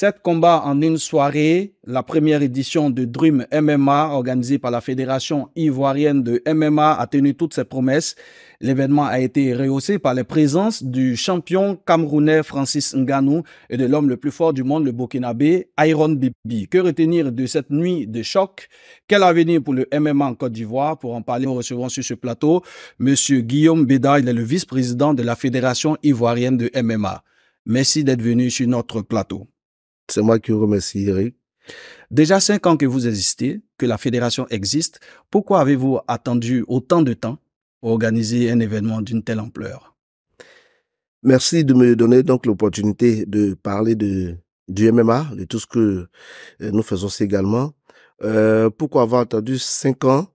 Sept combats en une soirée, la première édition de Dream MMA organisée par la Fédération ivoirienne de MMA a tenu toutes ses promesses. L'événement a été rehaussé par la présence du champion camerounais Francis Nganou et de l'homme le plus fort du monde, le burkinabé Iron Bibi. Que retenir de cette nuit de choc Quel avenir pour le MMA en Côte d'Ivoire Pour en parler, nous recevons sur ce plateau M. Guillaume Béda, il est le vice-président de la Fédération ivoirienne de MMA. Merci d'être venu sur notre plateau. C'est moi qui vous remercie, Eric. Déjà cinq ans que vous existez, que la fédération existe, pourquoi avez-vous attendu autant de temps pour organiser un événement d'une telle ampleur Merci de me donner donc l'opportunité de parler de, du MMA, de tout ce que euh, nous faisons également. Euh, pourquoi avoir attendu cinq ans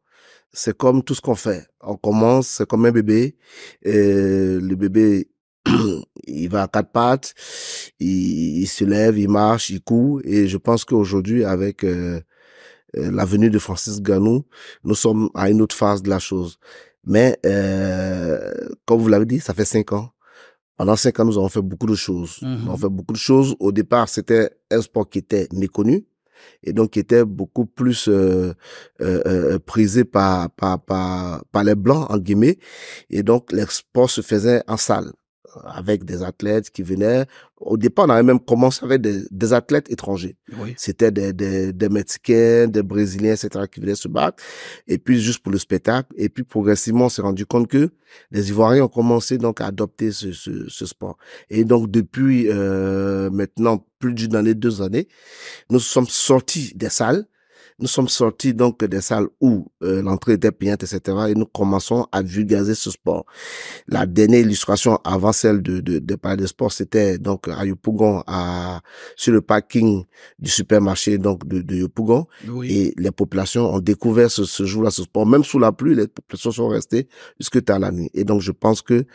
C'est comme tout ce qu'on fait. On commence, c'est comme un bébé. Et le bébé il va à quatre pattes, il, se lève, il marche, il court. Et je pense qu'aujourd'hui, avec euh, euh la venue de Francis Ganou, nous sommes à une autre phase de la chose. Mais euh, comme vous l'avez dit, ça fait cinq ans. Pendant cinq ans, nous avons fait beaucoup de choses. Mm-hmm. On fait beaucoup de choses. Au départ, c'était un sport qui était méconnu et donc qui était beaucoup plus euh, prisé par, par, par, les blancs, en guillemets. Et donc, l'export se faisait en salle avec des athlètes qui venaient. Au départ, on avait même commencé avec des, athlètes étrangers. Oui. C'était des, des, des, Mexicains, des Brésiliens, etc. qui venaient se battre. Et puis juste pour le spectacle. Et puis progressivement, on s'est rendu compte que les Ivoiriens ont commencé donc à adopter ce, ce, ce sport. Et donc depuis euh, maintenant plus d'une année, deux années, nous sommes sortis des salles nous sommes sortis donc des salles où euh, l'entrée était payante, etc. Et nous commençons à vulgariser ce sport. La dernière illustration avant celle de, de, de Palais de Sports, c'était donc à Yopougon, à, sur le parking du supermarché donc de, de Yopougon. Et les populations ont découvert ce, jour-là ce sport. Même sous la pluie, les populations sont restées jusque tard la nuit. Et donc, je pense que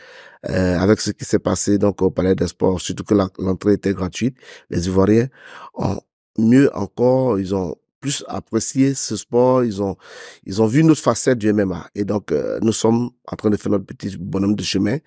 euh, avec ce qui s'est passé donc au Palais des Sports, surtout que l'entrée était gratuite, les Ivoiriens ont mieux encore, ils ont plus apprécié ce sport. Ils ont, ils ont vu autre facette du MMA. Et donc, euh, nous sommes en train de faire notre petit bonhomme de chemin.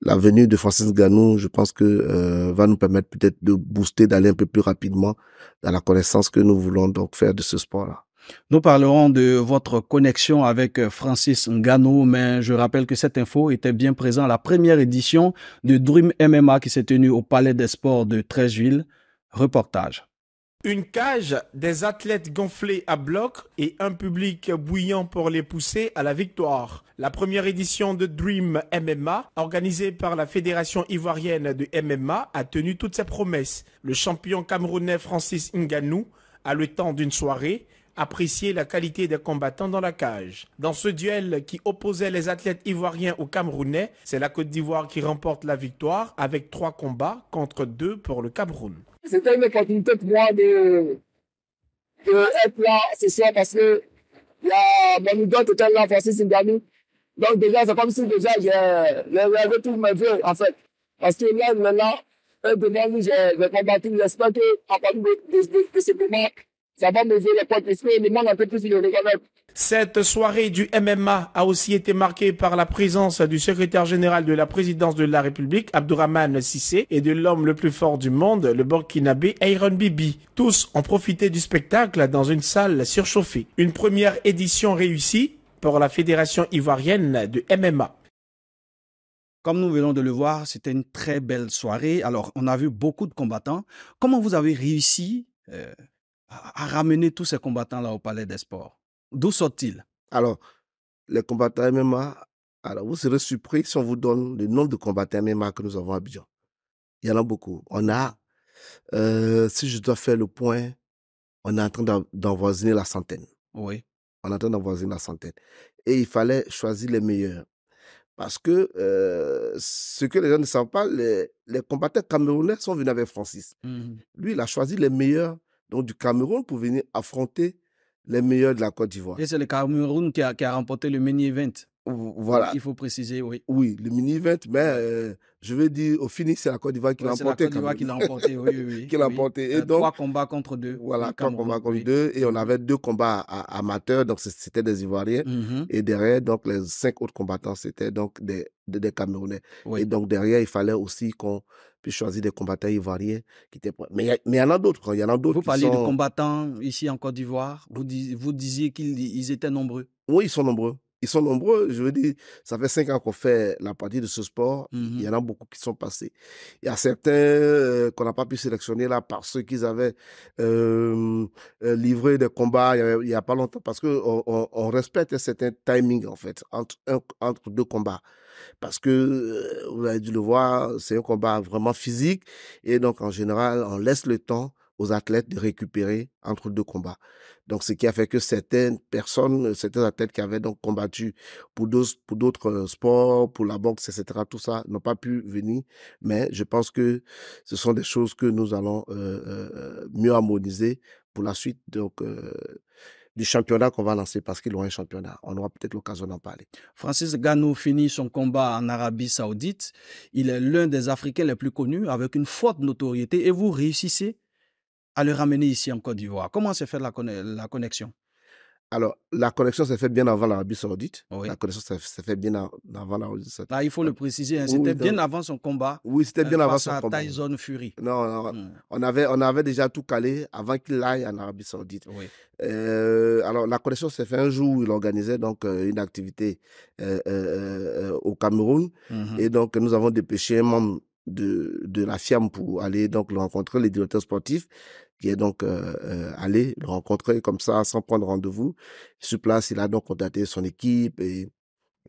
La venue de Francis Ganou, je pense que euh, va nous permettre peut-être de booster, d'aller un peu plus rapidement dans la connaissance que nous voulons donc faire de ce sport-là. Nous parlerons de votre connexion avec euh, Francis Ganou, mais je rappelle que cette info était bien présente à la première édition de Dream MMA qui s'est tenue au Palais des Sports de Trècheville. Reportage. Une cage, des athlètes gonflés à bloc et un public bouillant pour les pousser à la victoire. La première édition de Dream MMA, organisée par la Fédération ivoirienne de MMA, a tenu toutes ses promesses. Le champion camerounais Francis Nganou a le temps d'une soirée apprécier la qualité des combattants dans la cage. Dans ce duel qui opposait les athlètes ivoiriens aux Camerounais, c'est la Côte d'Ivoire qui remporte la victoire avec trois combats contre deux pour le Cameroun. C'était une opportunité pour moi de, de être là ce soir parce que la Manudote était là, Francis Ngannou. Donc déjà, c'est comme si déjà j'avais tout mes vœux en fait. Parce que là, maintenant, devant nous, j'ai combattu. J'espère qu'à partir de, de, de, de ce moment, cette soirée du MMA a aussi été marquée par la présence du secrétaire général de la présidence de la République, Abdourahmane Sissé, et de l'homme le plus fort du monde, le Burkinabé Iron Bibi. Tous ont profité du spectacle dans une salle surchauffée. Une première édition réussie pour la Fédération ivoirienne de MMA. Comme nous venons de le voir, c'était une très belle soirée. Alors, on a vu beaucoup de combattants. Comment vous avez réussi euh, à, ramener tous ces combattants-là au palais des sports D'où sortent-ils Alors, les combattants MMA, alors vous serez surpris si on vous donne le nombre de combattants MMA que nous avons à Bijan. Il y en a beaucoup. On a, euh, si je dois faire le point, on est en train d'envoisiner la centaine. Oui. On est en train d'envoisiner la centaine. Et il fallait choisir les meilleurs. Parce que euh, ce que les gens ne savent pas, les, les combattants camerounais sont venus avec Francis. Mmh Lui, il a choisi les meilleurs donc du Cameroun, pour venir affronter les meilleurs de la Côte d'Ivoire. Et c'est le Cameroun qui a, remporté le mini event. Voilà. Il faut préciser, oui. Oui, le mini event, mais euh, je veux dire, au fini, c'est la Côte d'Ivoire qui l'a emporté. C'est la Côte d'Ivoire qui l'a emporté, oui, oui. qui l'a emporté. Et euh, donc, trois combats contre deux. Voilà, trois combats contre deux. Et on avait deux combats amateurs, donc c'était des Ivoiriens. Mm-hmm. Et derrière, donc, les cinq autres combattants, c'était donc des, des, Camerounais. Et donc, derrière, il fallait aussi qu'on puisse choisir des combattants ivoiriens qui étaient. Mais il y, en a d'autres. Hein. Il y en a d'autres. Vous parlez de combattants ici en Côte d'Ivoire. Vous, vous disiez qu'ils étaient nombreux. Oui, ils sont nombreux ils sont nombreux. Je veux dire, ça fait cinq ans qu'on fait la partie de ce sport. Il y mhm. en a beaucoup qui sont passés. Il y a certains euh, qu'on n'a pas pu sélectionner là parce qu'ils avaient euh, euh, livré des combats il n'y a, pas longtemps parce qu'on on, respecte un certain timing en fait entre, entre deux combats. Parce que, vous avez dû le voir, c'est un combat vraiment physique et donc en général, on laisse le temps aux athlètes de récupérer entre deux combats. Donc, ce qui a fait que certaines personnes, euh, certains athlètes qui avaient donc combattu pour d'autres, euh, sports, pour la boxe, etc., tout ça, n'ont pas pu venir. Mais je pense que ce sont des choses que nous allons euh, mieux harmoniser pour la suite. Donc, du championnat qu'on va lancer parce qu'ils ont un championnat. On aura peut-être l'occasion d'en parler. Francis Gano finit son combat en Arabie Saoudite. Il est l'un des Africains les plus connus avec une forte notoriété et vous réussissez à le ramener ici en Côte d'Ivoire Comment s'est faite la, la connexion alors, la connexion s'est faite bien avant l'Arabie Saoudite. La connexion s'est faite bien avant l'Arabie Saoudite. Là, ah, il faut le préciser, hein, c'était bien avant son combat. Oui, c'était euh, bien avant son à combat. Tyson Fury. Non, non mmh. on, avait, on avait déjà tout calé avant qu'il aille en Arabie Saoudite. Oui. Euh, alors, la connexion s'est faite un jour où il organisait donc euh, une activité au Cameroun. Mmh Et donc, nous avons dépêché un membre de, de la firme pour aller donc le rencontrer, les directeurs sportifs, qui est donc euh, euh, allé le rencontrer comme ça sans prendre rendez-vous. Sur place, il a donc contacté son équipe et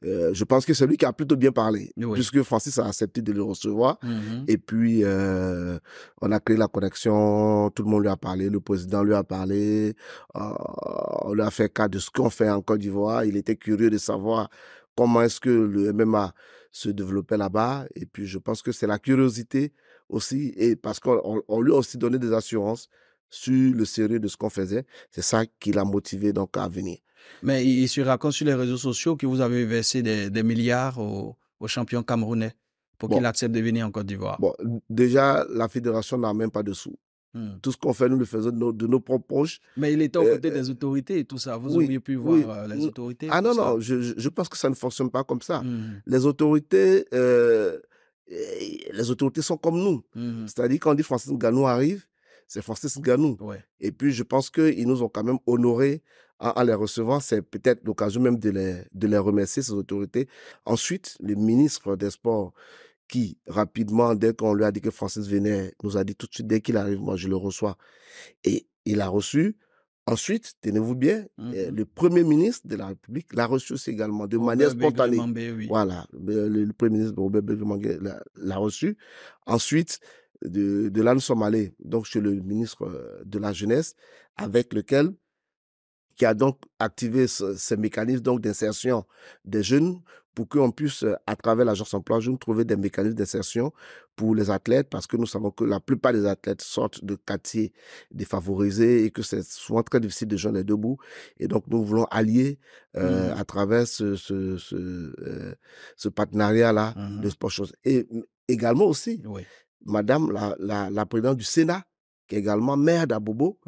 euh, je pense que c'est lui qui a plutôt bien parlé, puisque Francis a accepté de le recevoir. Mmh et puis, on a créé la connexion, tout le monde lui a parlé, le président lui a parlé, on lui a fait cas de ce qu'on fait en Côte d'Ivoire. Il était curieux de savoir comment est-ce que le MMA se développait là-bas. Et puis, je pense que c'est la curiosité aussi, et parce qu'on lui a aussi donné des assurances sur le sérieux de ce qu'on faisait. C'est ça qui l'a motivé donc à venir. Mais il se raconte sur les réseaux sociaux que vous avez versé des, milliards aux, champion champions camerounais pour qu'il accepte de venir en Côte d'Ivoire. Bon, déjà, la fédération n'a même pas de sous. Hmm. Tout ce qu'on fait, nous le faisons de nos, propres proches. Mais il était aux côtés euh, des euh, autorités et tout ça. Vous auriez pu voir euh, les autorités. Ah non, non, je, je, pense que ça ne fonctionne pas comme ça. Hmm. Les autorités, les autorités sont comme nous. Hmm. C'est-à-dire quand on dit Francis Nganou arrive, c'est Francis Nganou. Et puis je pense qu'ils nous ont quand même honorés à les recevoir. C'est peut-être l'occasion même de les, de les remercier, ces autorités. Ensuite, le ministre des Sports qui, rapidement, dès qu'on lui a dit que Francis venait, nous a dit tout de suite, dès qu'il arrive, moi, je le reçois. Et il a reçu. Ensuite, tenez-vous bien, euh, mm-hmm. le Premier ministre de la République l'a reçu aussi également de manière spontanée. Voilà, le, Premier ministre Robert l'a reçu. Ensuite, de, de là, nous sommes allés, donc chez le ministre euh, de la Jeunesse, avec lequel qui a donc activé ce, ce mécanisme donc d'insertion des jeunes pour qu'on puisse, euh, à travers l'agence emploi jeune, trouver des mécanismes d'insertion pour les athlètes, parce que nous savons que la plupart des athlètes sortent de quartiers défavorisés et que c'est souvent très difficile de joindre les deux bouts. Et donc, nous voulons allier euh, mmh. à travers ce, euh, partenariat-là de mmh. sport chose. Et également aussi, Madame la, présidente du Sénat, qui est également maire d'Abobo,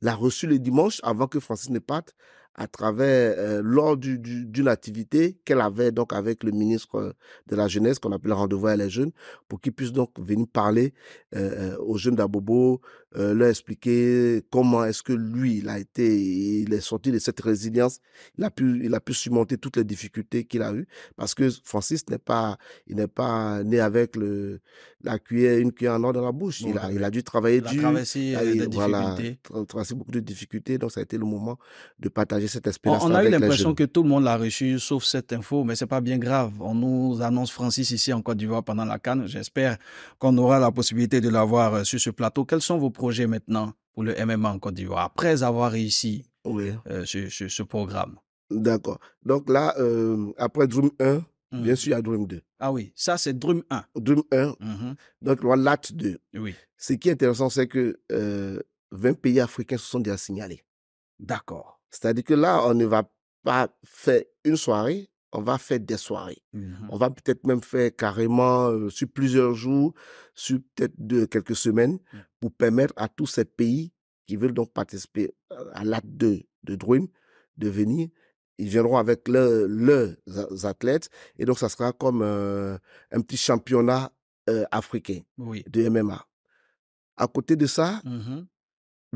l'a reçu le dimanche avant que Francis ne parte à travers, euh, lors d'une du, activité qu'elle avait donc avec le ministre euh, de la Jeunesse, qu'on appelle Rendez-vous à les jeunes, pour qu'ils puissent donc venir parler euh, euh, aux jeunes d'Abobo, euh, leur expliquer comment est-ce que lui, il a été, il est sorti de cette résilience, il a pu, il a pu surmonter toutes les difficultés qu'il a eues, parce que Francis n'est pas, il n'est pas né avec le, la cuillère, une cuillère en or dans la bouche. il, a, il a dû travailler il dur. il a, traversé beaucoup de difficultés, donc ça a été le moment de partager on, a eu l'impression que tout le monde l'a reçu, sauf cette info, mais c'est pas bien grave. On nous annonce Francis ici en Côte d'Ivoire pendant la Cannes. J'espère qu'on aura la possibilité de l'avoir euh, sur ce plateau. Quels sont vos projets maintenant pour le MMA en Côte d'Ivoire après avoir réussi euh, ce, programme D'accord. Donc là, euh, après Dream 1, hum. bien sûr, il y a Dream 2. Ah oui, ça c'est Dream 1. Dream 1. Mhm. Donc la LAT 2. Oui. Ce qui est intéressant, c'est que euh, 20 pays africains se sont déjà signalés. D'accord. C'est-à-dire que là, on ne va pas faire une soirée, on va faire des soirées. Mmh on va peut-être même faire carrément sur plusieurs jours, sur peut-être quelques semaines, mmh. pour permettre à tous ces pays qui veulent donc participer à l'acte 2 de Druim de venir. Ils viendront avec le, leurs athlètes et donc ça sera comme un petit championnat africain de MMA. À côté de ça, mmh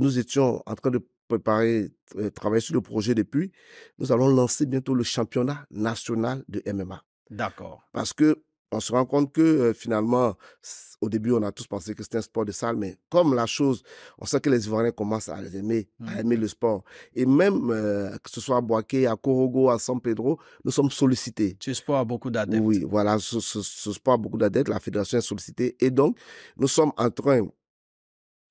nous étions en train de préparé, euh, travaillé sur le projet depuis, nous allons lancer bientôt le championnat national de MMA. D'accord. Parce que on se rend compte que euh, finalement, au début, on a tous pensé que c'était un sport de salle, mais comme la chose, on sait que les Ivoiriens commencent à aimer, à mmh. aimer le sport. Et même, euh, que ce soit à Boaké, à Corogo, à San Pedro, nous sommes sollicités. Ce sport a beaucoup d'adeptes. Oui, voilà, ce, sport a beaucoup d'adeptes, la fédération est sollicitée. Et donc, nous sommes en train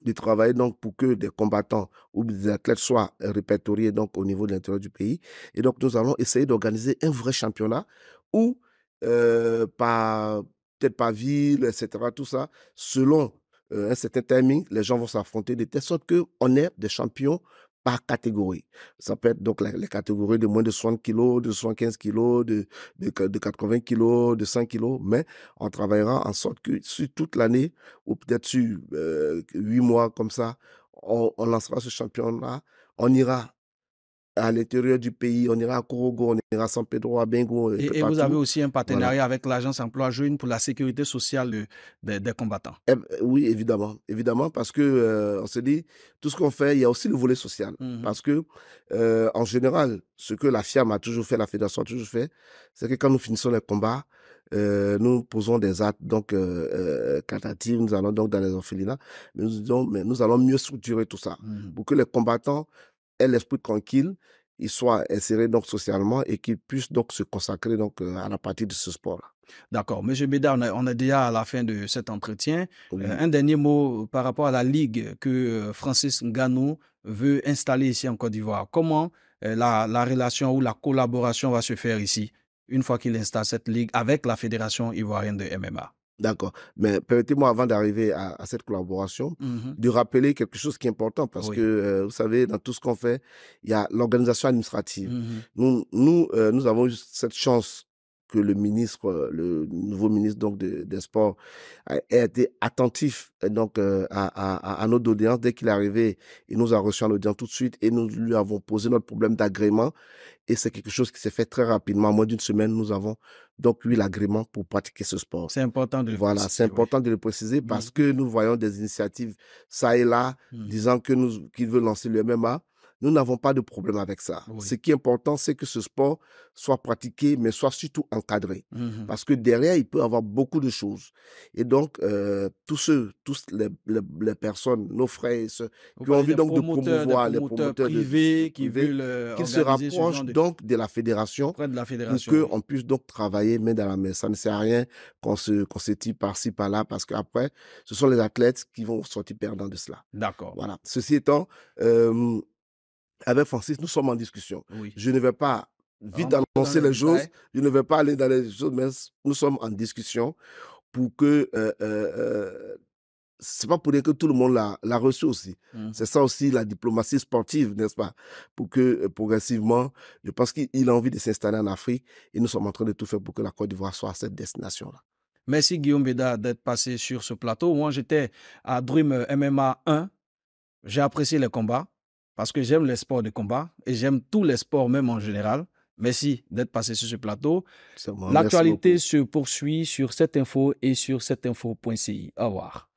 de travailler donc pour que des combattants ou des athlètes soient répertoriés donc au niveau de l'intérieur du pays. Et donc nous allons essayer d'organiser un vrai championnat où euh, par peut-être par ville, etc. Tout ça, selon euh, un certain timing, les gens vont s'affronter de telle sorte qu'on ait des champions par catégorie. Ça peut être donc les catégories de moins de 60 kg, de 75 kg, de, de, 80 kg, de 100 kg, mais on travaillera en sorte que sur toute l'année, ou peut-être sur euh, huit mois comme ça, on, on lancera ce championnat, on ira à l'intérieur du pays. On ira à Korogo, on ira à San Pedro, à Bengo. Et, vous avez aussi un partenariat avec l'Agence emploi jeune pour la sécurité sociale des combattants. Eh ben, oui, évidemment. Évidemment, parce qu'on euh, se dit, tout ce qu'on fait, il y a aussi le volet social. Mmh parce que, euh, en général, ce que la FIAM a toujours fait, la Fédération a toujours fait, c'est que quand nous finissons les combats, euh, nous posons des actes donc euh, nous allons donc dans les orphelinats, mais nous disons mais nous allons mieux structurer tout ça mmh pour que les combattants et l'esprit tranquille, il soit inséré donc socialement et qu'il puisse donc se consacrer donc euh, à la partie de ce sport-là. D'accord. Monsieur Bédard, on, est déjà à la fin de cet entretien. Euh, un dernier mot euh, par rapport à la ligue que Francis Ngannou veut installer ici en Côte d'Ivoire. Comment la, relation ou la collaboration va se faire ici une fois qu'il installe cette ligue avec la Fédération ivoirienne de MMA D'accord. Mais permettez-moi, avant d'arriver à, à, cette collaboration, mmh de rappeler quelque chose qui est important, parce que, euh, vous savez, dans tout ce qu'on fait, il y a l'organisation administrative. Mmh nous, nous, euh, nous avons cette chance que le ministre, euh, le nouveau ministre donc des Sports, a, été attentif euh, donc euh, à, notre audience dès qu'il est arrivé. Il nous a reçu en audience tout de suite et nous lui avons posé notre problème d'agrément. Et c'est quelque chose qui s'est fait très rapidement. En moins d'une semaine, nous avons donc eu l'agrément pour pratiquer ce sport. C'est important de le voilà, c'est important de le préciser parce mmh. que nous voyons des initiatives ça et là, mmh. disant que nous qu'ils veut lancer le MMA nous n'avons pas de problème avec ça. Ce qui est important, c'est que ce sport soit pratiqué, mais soit surtout encadré. Mmh parce que derrière, il peut y avoir beaucoup de choses. Et donc, euh, tous ceux, tous les, personnes, nos frères qui ont envie donc de promouvoir les promoteurs privés, qui veulent euh, qu'ils se rapprochent donc de la fédération, pour qu'on puisse donc travailler main dans la main. Ça ne sert à rien qu'on se, par-ci, par-là, parce qu'après, ce sont les athlètes qui vont sortir perdants de cela. D'accord. Voilà. Ceci étant, euh, avec Francis, nous sommes en discussion. Je ne vais pas vite annoncer les, choses, je ne vais pas aller dans les choses, mais nous sommes en discussion pour que. Euh, euh, euh c'est pas pour dire que tout le monde l'a reçu aussi. Mmh. C'est ça aussi la diplomatie sportive, n'est-ce pas Pour que euh, progressivement, je pense qu'il a envie de s'installer en Afrique et nous sommes en train de tout faire pour que la Côte d'Ivoire soit à cette destination-là. Merci Guillaume Beda d'être passé sur ce plateau. Moi, j'étais à Dream MMA 1. J'ai apprécié les combats parce que j'aime les sports de combat et j'aime tous les sports, même en général. Merci d'être passé sur ce plateau. L'actualité se poursuit sur cette info et sur cette info.ci. Au revoir.